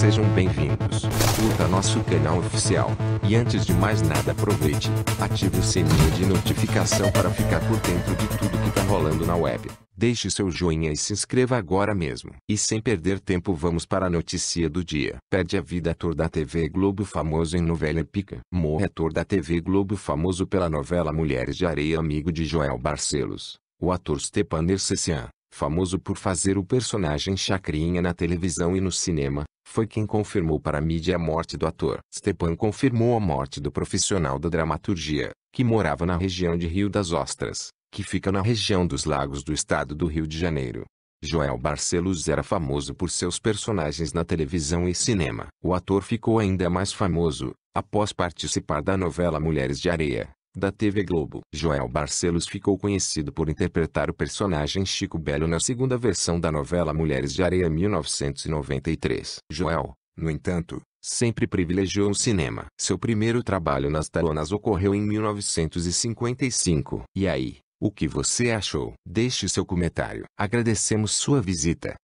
Sejam bem-vindos. Curta nosso canal oficial. E antes de mais nada, aproveite, ative o sininho de notificação para ficar por dentro de tudo que tá rolando na web. Deixe seu joinha e se inscreva agora mesmo. E sem perder tempo, vamos para a notícia do dia. Perde a vida ator da TV Globo famoso em novela Pica. Morre ator da TV Globo famoso pela novela Mulheres de Areia amigo de Joel Barcelos. O ator Stepan Ercecian, famoso por fazer o personagem Chacrinha na televisão e no cinema, foi quem confirmou para a mídia a morte do ator. Stepan confirmou a morte do profissional da dramaturgia, que morava na região de Rio das Ostras, que fica na região dos lagos do estado do Rio de Janeiro. Joel Barcelos era famoso por seus personagens na televisão e cinema. O ator ficou ainda mais famoso, após participar da novela Mulheres de Areia, da TV Globo. Joel Barcelos ficou conhecido por interpretar o personagem Chico Belo na segunda versão da novela Mulheres de Areia 1993. Joel, no entanto, sempre privilegiou o cinema. Seu primeiro trabalho nas telonas ocorreu em 1955. E aí, o que você achou? Deixe seu comentário. Agradecemos sua visita.